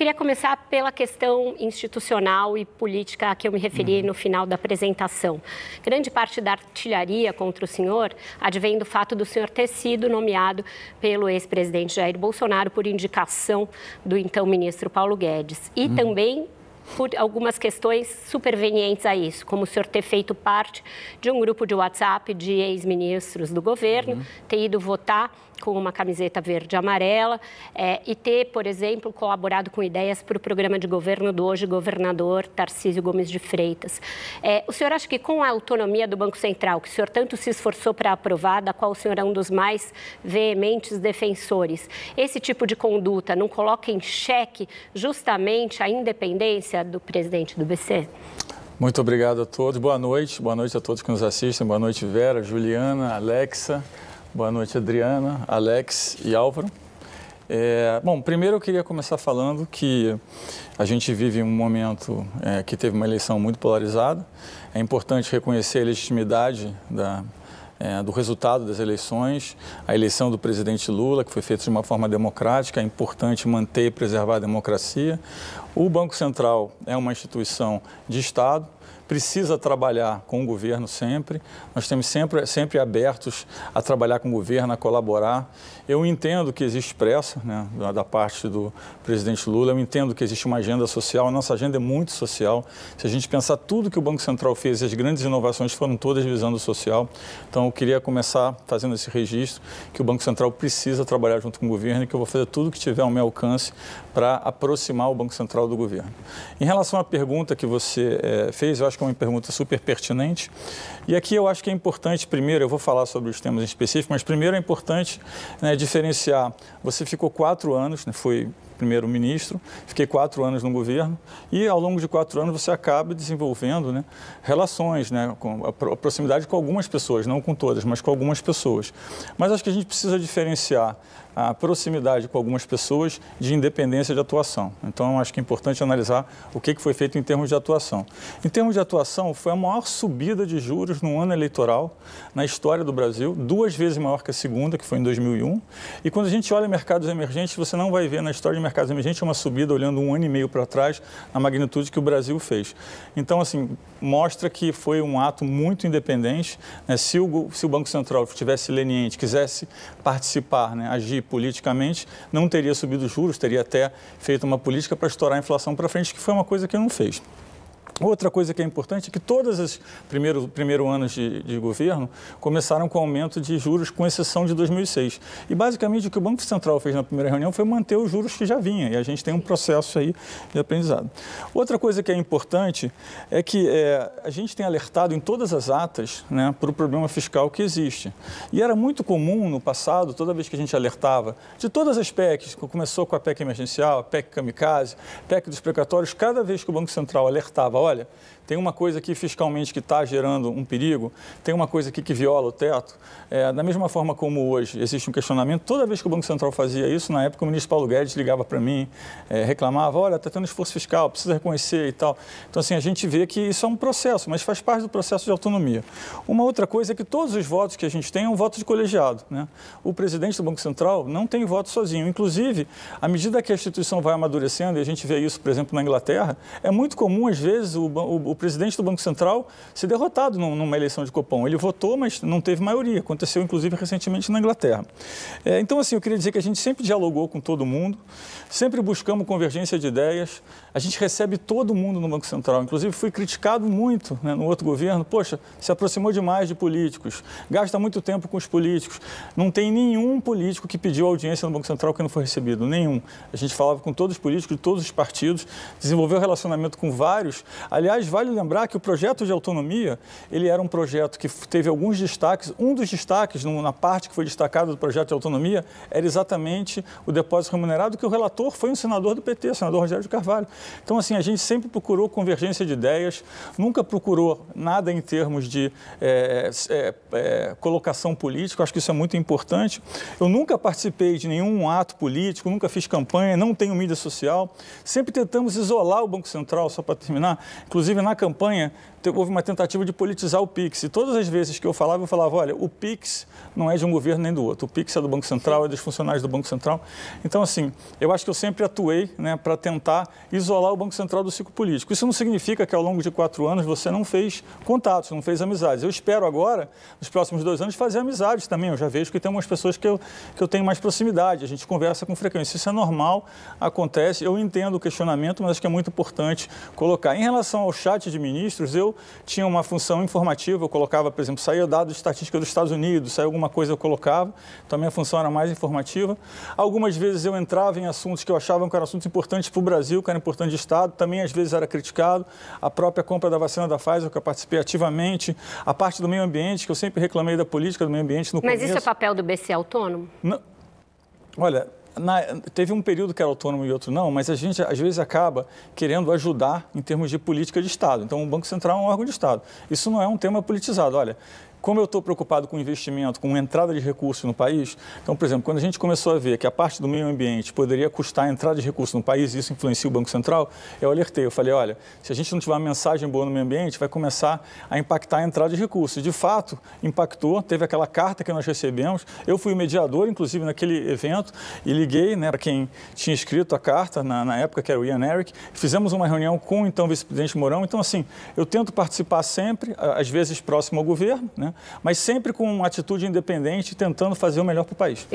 queria começar pela questão institucional e política a que eu me referi uhum. no final da apresentação. Grande parte da artilharia contra o senhor advém do fato do senhor ter sido nomeado pelo ex-presidente Jair Bolsonaro por indicação do então ministro Paulo Guedes e uhum. também por algumas questões supervenientes a isso, como o senhor ter feito parte de um grupo de WhatsApp de ex-ministros do governo, uhum. ter ido votar com uma camiseta verde e amarela é, e ter, por exemplo, colaborado com ideias para o programa de governo do hoje governador Tarcísio Gomes de Freitas. É, o senhor acha que com a autonomia do Banco Central, que o senhor tanto se esforçou para aprovar, da qual o senhor é um dos mais veementes defensores, esse tipo de conduta não coloca em xeque justamente a independência do presidente do BC. Muito obrigado a todos. Boa noite. Boa noite a todos que nos assistem. Boa noite, Vera, Juliana, Alexa. Boa noite, Adriana, Alex e Álvaro. É, bom, primeiro eu queria começar falando que a gente vive um momento é, que teve uma eleição muito polarizada. É importante reconhecer a legitimidade da, é, do resultado das eleições, a eleição do presidente Lula, que foi feita de uma forma democrática, é importante manter e preservar a democracia. O Banco Central é uma instituição de Estado, precisa trabalhar com o governo sempre. Nós temos sempre, sempre abertos a trabalhar com o governo, a colaborar. Eu entendo que existe pressa né, da parte do presidente Lula, eu entendo que existe uma agenda social, a nossa agenda é muito social. Se a gente pensar tudo que o Banco Central fez, as grandes inovações foram todas visando o social. Então eu queria começar fazendo esse registro que o Banco Central precisa trabalhar junto com o governo e que eu vou fazer tudo que tiver ao meu alcance para aproximar o Banco Central do governo. Em relação à pergunta que você é, fez, eu acho que é uma pergunta super pertinente. E aqui eu acho que é importante, primeiro, eu vou falar sobre os temas específicos, mas primeiro é importante né, diferenciar. Você ficou quatro anos, né, foi primeiro-ministro, fiquei quatro anos no governo e ao longo de quatro anos você acaba desenvolvendo né, relações, né, com a proximidade com algumas pessoas, não com todas, mas com algumas pessoas. Mas acho que a gente precisa diferenciar a proximidade com algumas pessoas de independência de atuação. Então, acho que é importante analisar o que foi feito em termos de atuação. Em termos de atuação, foi a maior subida de juros no ano eleitoral na história do Brasil, duas vezes maior que a segunda, que foi em 2001. E quando a gente olha mercados emergentes, você não vai ver na história de mercados emergentes uma subida olhando um ano e meio para trás na magnitude que o Brasil fez. Então, assim, mostra que foi um ato muito independente. Né? Se, o, se o Banco Central tivesse leniente, quisesse participar, né, agir politicamente, não teria subido os juros, teria até feito uma política para estourar a inflação para frente, que foi uma coisa que não fez. Outra coisa que é importante é que todos os primeiros primeiro anos de, de, governo começaram com aumento de juros, com exceção de 2006. E basicamente o que o Banco Central fez na primeira reunião foi manter os juros que já vinha. E a gente tem um processo aí de aprendizado. Outra coisa que é importante é que é, a gente tem alertado em todas as atas né, para o problema fiscal que existe. E era muito comum no passado, toda vez que a gente alertava, de todas as PECs, começou com a PEC emergencial, a PEC kamikaze, PEC dos precatórios, cada vez que o Banco Central alertava, olha, tem uma coisa aqui fiscalmente que está gerando um perigo, tem uma coisa aqui que viola o teto. É, da mesma forma como hoje existe um questionamento, toda vez que o Banco Central fazia isso, na época o ministro Paulo Guedes ligava para mim, é, reclamava, olha, está tendo esforço fiscal, precisa reconhecer e tal. Então, assim, a gente vê que isso é um processo, mas faz parte do processo de autonomia. Uma outra coisa é que todos os votos que a gente tem é um voto de colegiado. Né? O presidente do Banco Central não tem voto sozinho. Inclusive, à medida que a instituição vai amadurecendo, e a gente vê isso, por exemplo, na Inglaterra, é muito comum, às vezes, o, o, o, presidente do Banco Central ser derrotado numa eleição de Copom. Ele votou, mas não teve maioria. Aconteceu, inclusive, recentemente na Inglaterra. É, então, assim, eu queria dizer que a gente sempre dialogou com todo mundo, sempre buscamos convergência de ideias. A gente recebe todo mundo no Banco Central. Inclusive, fui criticado muito né, no outro governo. Poxa, se aproximou demais de políticos, gasta muito tempo com os políticos. Não tem nenhum político que pediu audiência no Banco Central que não foi recebido. Nenhum. A gente falava com todos os políticos de todos os partidos, desenvolveu relacionamento com vários Aliás, vale lembrar que o projeto de autonomia, ele era um projeto que teve alguns destaques. Um dos destaques, na parte que foi destacada do projeto de autonomia, era exatamente o depósito remunerado, que o relator foi um senador do PT, o senador Rogério de Carvalho. Então, assim, a gente sempre procurou convergência de ideias, nunca procurou nada em termos de é, é, é, colocação política, acho que isso é muito importante. Eu nunca participei de nenhum ato político, nunca fiz campanha, não tenho mídia social. Sempre tentamos isolar o Banco Central, só para terminar, Inclusive, na campanha, houve uma tentativa de politizar o PIX. E todas as vezes que eu falava, eu falava, olha, o PIX não é de um governo nem do outro. O PIX é do Banco Central, é dos funcionários do Banco Central. Então, assim, eu acho que eu sempre atuei né, para tentar isolar o Banco Central do ciclo político. Isso não significa que ao longo de quatro anos você não fez contatos, não fez amizades. Eu espero agora, nos próximos dois anos, fazer amizades também. Eu já vejo que tem umas pessoas que eu, que eu tenho mais proximidade, a gente conversa com frequência. Isso é normal, acontece. Eu entendo o questionamento, mas acho que é muito importante colocar. Em relação relação ao chat de ministros, eu tinha uma função informativa, eu colocava, por exemplo, saía dados de estatística dos Estados Unidos, saía alguma coisa eu colocava, então a minha função era mais informativa. Algumas vezes eu entrava em assuntos que eu achava que eram assuntos importantes para o Brasil, que eram importantes de Estado, também às vezes era criticado. A própria compra da vacina da Pfizer, que eu participei ativamente, a parte do meio ambiente, que eu sempre reclamei da política do meio ambiente no Mas começo. isso é papel do BC autônomo? Não. Olha, na, teve um período que era autônomo e outro não, mas a gente às vezes acaba querendo ajudar em termos de política de Estado. Então, o Banco Central é um órgão de Estado. Isso não é um tema politizado. Olha, como eu estou preocupado com investimento, com entrada de recursos no país, então, por exemplo, quando a gente começou a ver que a parte do meio ambiente poderia custar a entrada de recursos no país, e isso influencia o Banco Central, eu alertei, eu falei, olha, se a gente não tiver uma mensagem boa no meio ambiente, vai começar a impactar a entrada de recursos. De fato, impactou, teve aquela carta que nós recebemos, eu fui o mediador, inclusive, naquele evento, e liguei né, para quem tinha escrito a carta, na, na época que era o Ian Eric, fizemos uma reunião com o então vice-presidente Mourão, então, assim, eu tento participar sempre, às vezes próximo ao governo, né? Né? mas sempre com uma atitude independente, tentando fazer o melhor para o país.